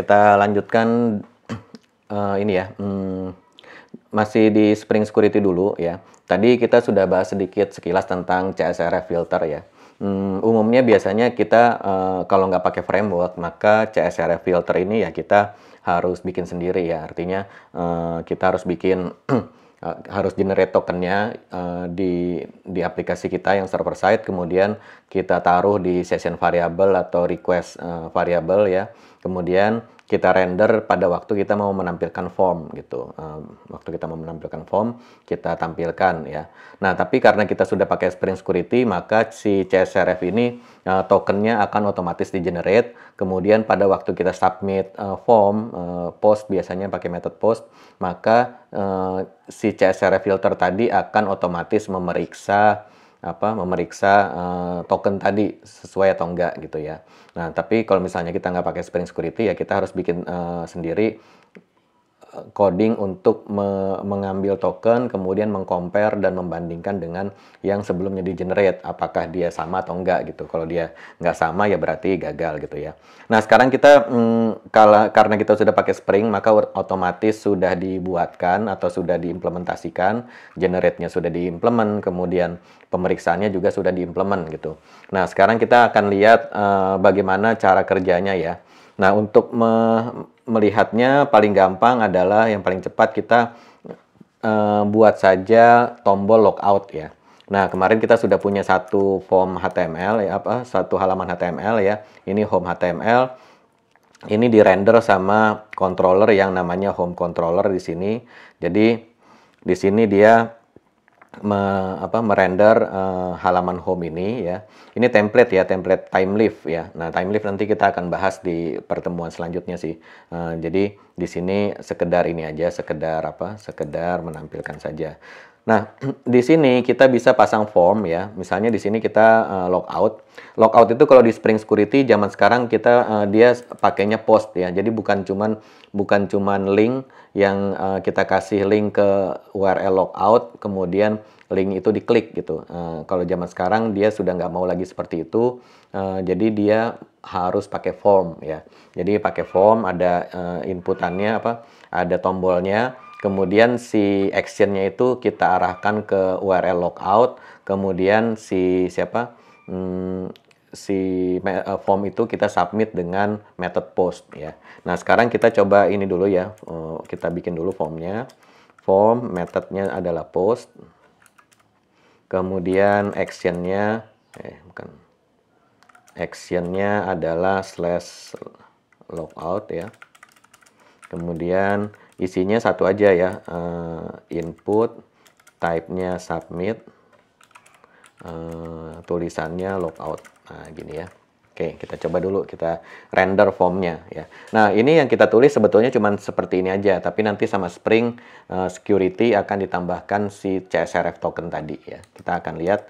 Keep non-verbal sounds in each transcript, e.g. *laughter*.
Kita lanjutkan uh, *clears throat* ini ya. Hmm, masih di Spring Security dulu ya. Tadi kita sudah bahas sedikit sekilas tentang CSRF filter ya. Hmm, umumnya biasanya kita uh, kalau nggak pakai framework maka CSRF filter ini ya kita harus bikin sendiri ya. Artinya uh, kita harus bikin *clears throat* Eh, harus generate tokennya uh, di di aplikasi kita yang server side kemudian kita taruh di session variable atau request uh, variable ya kemudian kita render pada waktu kita mau menampilkan form gitu uh, waktu kita mau menampilkan form kita tampilkan ya nah tapi karena kita sudah pakai Spring Security maka si CSRF ini uh, tokennya akan otomatis di generate kemudian pada waktu kita submit uh, form uh, post biasanya pakai method post maka uh, si CSR filter tadi akan otomatis memeriksa apa memeriksa uh, token tadi sesuai atau enggak gitu ya. Nah, tapi kalau misalnya kita nggak pakai Spring Security ya kita harus bikin uh, sendiri coding untuk me mengambil token kemudian mengcompare dan membandingkan dengan yang sebelumnya di generate apakah dia sama atau enggak gitu kalau dia nggak sama ya berarti gagal gitu ya nah sekarang kita mm, kala, karena kita sudah pakai Spring maka otomatis sudah dibuatkan atau sudah diimplementasikan generate-nya sudah diimplement kemudian pemeriksaannya juga sudah diimplement gitu nah sekarang kita akan lihat uh, bagaimana cara kerjanya ya Nah, untuk me melihatnya paling gampang adalah yang paling cepat kita e, buat saja tombol logout ya. Nah, kemarin kita sudah punya satu form HTML ya apa satu halaman HTML ya. Ini home HTML. Ini di render sama controller yang namanya home controller di sini. Jadi di sini dia me, apa merender uh, halaman home ini ya. Ini template ya, template time leaf ya. Nah, time leaf nanti kita akan bahas di pertemuan selanjutnya sih. Uh, jadi di sini sekedar ini aja, sekedar apa? Sekedar menampilkan saja. Nah, *clears throat* di sini kita bisa pasang form ya. Misalnya di sini kita uh, eh, logout. Logout itu kalau di Spring Security zaman sekarang kita uh, dia pakainya post ya. Jadi bukan cuman bukan cuman link yang uh, kita kasih link ke URL logout, kemudian link itu diklik gitu. Uh, kalau zaman sekarang dia sudah nggak mau lagi seperti itu, uh, jadi dia harus pakai form ya. Jadi pakai form ada uh, inputannya apa, ada tombolnya. Kemudian si actionnya itu kita arahkan ke URL logout, kemudian si siapa hmm, si eh, form itu kita submit dengan method post ya. Nah sekarang kita coba ini dulu ya, eh, kita bikin dulu formnya. Form methodnya adalah post, kemudian actionnya, eh bukan, actionnya adalah slash logout ya. Kemudian isinya satu aja ya, eh, input, type-nya submit uh, tulisannya logout. Nah, gini ya. Oke, kita coba dulu kita render formnya ya. Nah, ini yang kita tulis sebetulnya cuma seperti ini aja, tapi nanti sama Spring uh, Security akan ditambahkan si CSRF token tadi ya. Kita akan lihat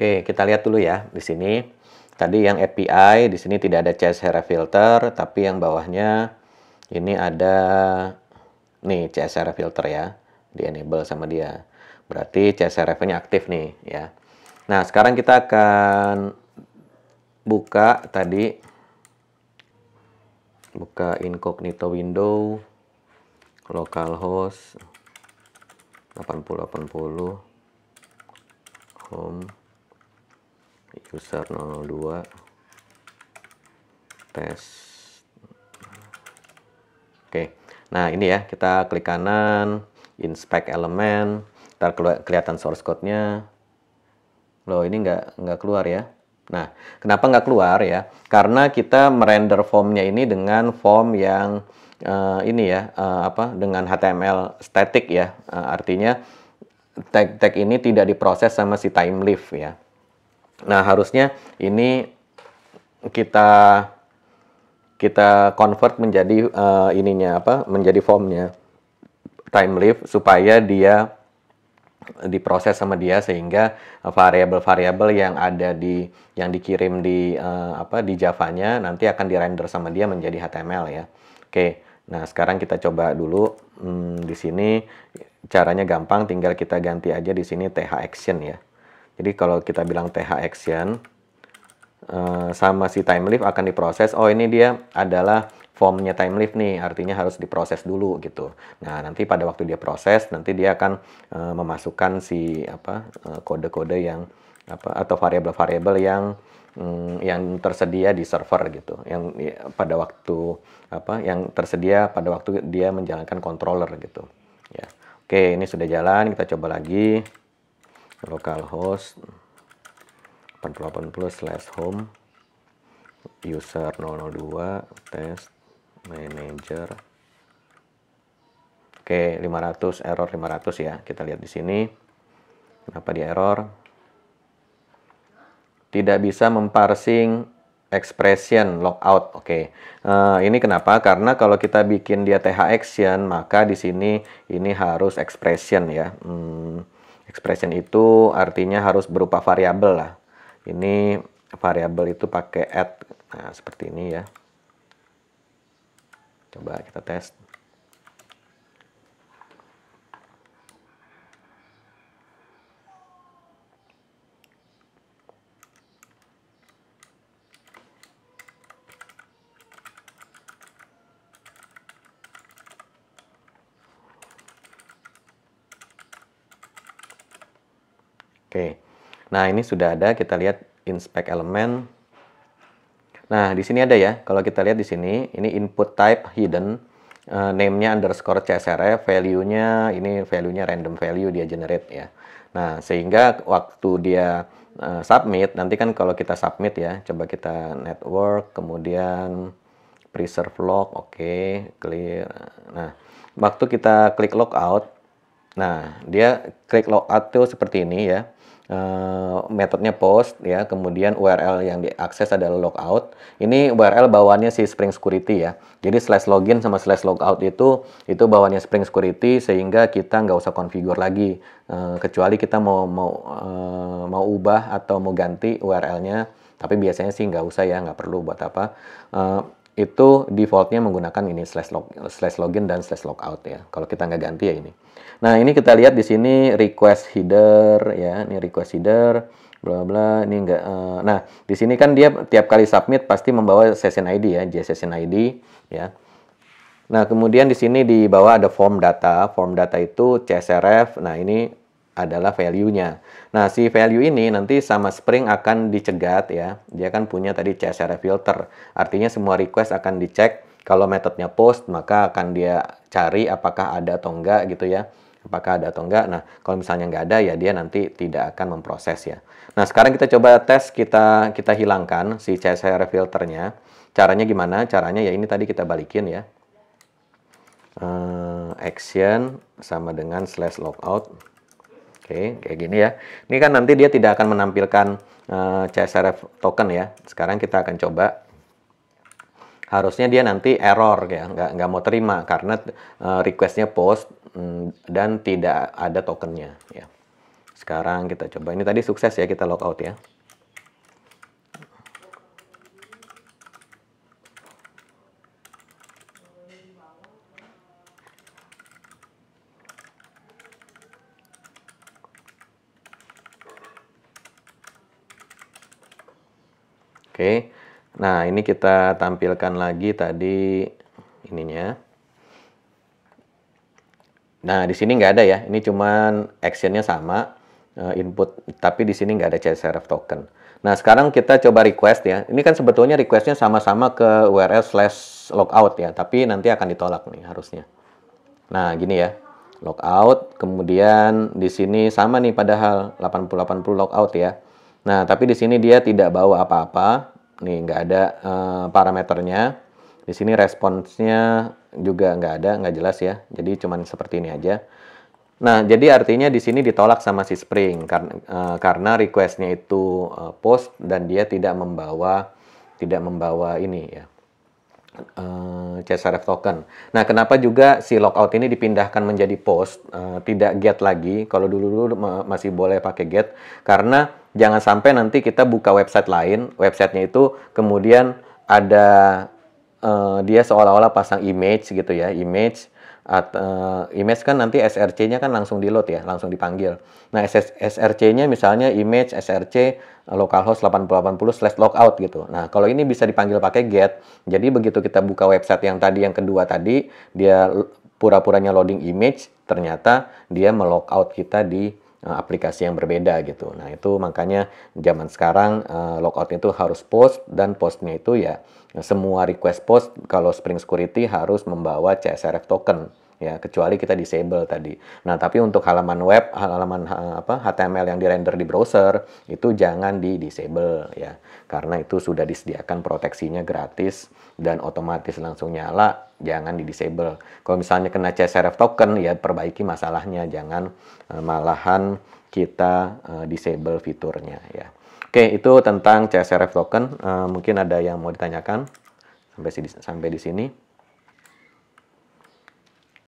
Oke, kita lihat dulu ya di sini. Tadi yang API di sini tidak ada CS Hera filter, tapi yang bawahnya ini ada nih CS Hera filter ya, di enable sama dia. Berarti CS Hera-nya aktif nih ya. Nah, sekarang kita akan buka tadi buka incognito window localhost 8080 home user 002 tes oke nah ini ya kita klik kanan inspect element ntar kelihatan source code-nya loh ini nggak nggak keluar ya Nah, kenapa nggak keluar ya? Karena kita merender formnya ini dengan form yang uh, ini ya, uh, apa? Dengan HTML static ya, uh, artinya tag-tag ini tidak diproses sama si time leaf ya. Nah, harusnya ini kita kita convert menjadi uh, ininya apa? menjadi formnya time lift supaya dia diproses sama dia sehingga variabel-variabel yang ada di yang dikirim di uh, apa di Javanya nanti akan dirender sama dia menjadi HTML ya. Oke. Nah, sekarang kita coba dulu hmm, di sini caranya gampang tinggal kita ganti aja di sini th action ya. Jadi kalau kita bilang TH action uh, sama si time leaf akan diproses. Oh ini dia adalah formnya time leaf nih, artinya harus diproses dulu gitu. Nah nanti pada waktu dia proses, nanti dia akan uh, memasukkan si apa eh, kode-kode yang apa atau variabel-variabel yang mm, yang tersedia di server gitu yang ya, pada waktu apa yang tersedia pada waktu dia menjalankan controller gitu ya oke ini sudah jalan kita coba lagi localhost 8080 slash home user 002 test manager oke 500 error 500 ya kita lihat di sini kenapa di error tidak bisa memparsing expression logout. Oke, okay. uh, eh, ini kenapa? Karena kalau kita bikin dia th action, maka di sini ini harus expression ya. Hmm, Expression itu artinya harus berupa variabel lah. Ini variabel itu pakai add. Nah, seperti ini ya. Coba kita tes. Oke. Nah, ini sudah ada. Kita lihat inspect element Nah, di sini ada ya. Kalau kita lihat di sini, ini input type hidden. Uh, name-nya underscore CSRF, value-nya ini value-nya random value dia generate ya. Nah, sehingga waktu dia uh, submit, nanti kan kalau kita submit ya, coba kita network, kemudian preserve log, oke, okay, clear. Nah, waktu kita klik logout, nah, dia klik logout tuh seperti ini ya. Eh, metodenya post ya kemudian URL yang diakses adalah logout ini URL bawaannya si Spring Security ya jadi slash login sama slash logout itu itu bawaannya Spring Security sehingga kita nggak usah konfigur lagi uh, kecuali kita mau mau uh, mau ubah atau mau ganti URL-nya tapi biasanya sih nggak usah ya nggak perlu buat apa uh, itu defaultnya menggunakan ini slash, log, slash login dan slash logout ya. Kalau kita nggak ganti ya ini. Nah ini kita lihat di sini request header ya, ini request header, bla bla. Ini nggak. Uh, nah di sini kan dia tiap kali submit pasti membawa session ID ya, j session ID ya. Nah kemudian di sini di bawah ada form data, form data itu CSRF. Nah ini adalah value-nya. Nah, si value ini nanti sama Spring akan dicegat ya. Dia kan punya tadi CSR filter. Artinya semua request akan dicek. Kalau metodenya post, maka akan dia cari apakah ada atau enggak gitu ya. Apakah ada atau enggak. Nah, kalau misalnya nggak ada ya dia nanti tidak akan memproses ya. Nah, sekarang kita coba tes kita kita hilangkan si CSR filternya. Caranya gimana? Caranya ya ini tadi kita balikin ya. Uh, action sama dengan slash logout Oke, kayak gini ya. Ini kan nanti dia tidak akan menampilkan uh, eh, CSRF token ya. Sekarang kita akan coba. Harusnya dia nanti error ya, nggak, nggak mau terima karena uh, requestnya post mm, dan tidak ada tokennya ya. Sekarang kita coba. Ini tadi sukses ya, kita logout ya. Oke. Nah, ini kita tampilkan lagi tadi ininya. Nah, di sini nggak ada ya. Ini cuman actionnya sama eh, input, tapi di sini nggak ada CSRF token. Nah, sekarang kita coba request ya. Ini kan sebetulnya requestnya sama-sama ke URL slash logout ya, tapi nanti akan ditolak nih harusnya. Nah, gini ya. Logout, kemudian di sini sama nih padahal 8080 logout ya. Nah, tapi di sini dia tidak bawa apa-apa. Nih, nggak ada uh, parameternya. Di sini responsnya juga nggak ada, nggak jelas ya. Jadi cuman seperti ini aja. Nah, jadi artinya di sini ditolak sama si Spring karena, uh, karena requestnya itu uh, post dan dia tidak membawa tidak membawa ini ya uh, eh, CSRF token. Nah, kenapa juga si lockout ini dipindahkan menjadi post uh, tidak get lagi? Kalau dulu dulu masih boleh pakai get karena jangan sampai nanti kita buka website lain, websitenya itu kemudian ada uh, dia seolah-olah pasang image gitu ya, image at, uh, image kan nanti SRC-nya kan langsung di load ya, langsung dipanggil. Nah, SRC-nya misalnya image SRC localhost 8080 slash logout gitu. Nah, kalau ini bisa dipanggil pakai get. Jadi begitu kita buka website yang tadi yang kedua tadi, dia pura-puranya loading image, ternyata dia melogout kita di Eh, aplikasi yang berbeda gitu. Nah itu makanya zaman sekarang uh, logout itu harus post dan postnya itu ya semua request post kalau Spring Security harus membawa CSRF token ya kecuali kita disable tadi. Nah, tapi untuk halaman web, halaman apa HTML yang dirender di browser itu jangan di disable ya. Karena itu sudah disediakan proteksinya gratis dan otomatis langsung nyala, jangan di disable. Kalau misalnya kena CSRF token ya perbaiki masalahnya, jangan e, malahan kita e, disable fiturnya ya. Oke, itu tentang CSRF token. E, mungkin ada yang mau ditanyakan sampai di sini.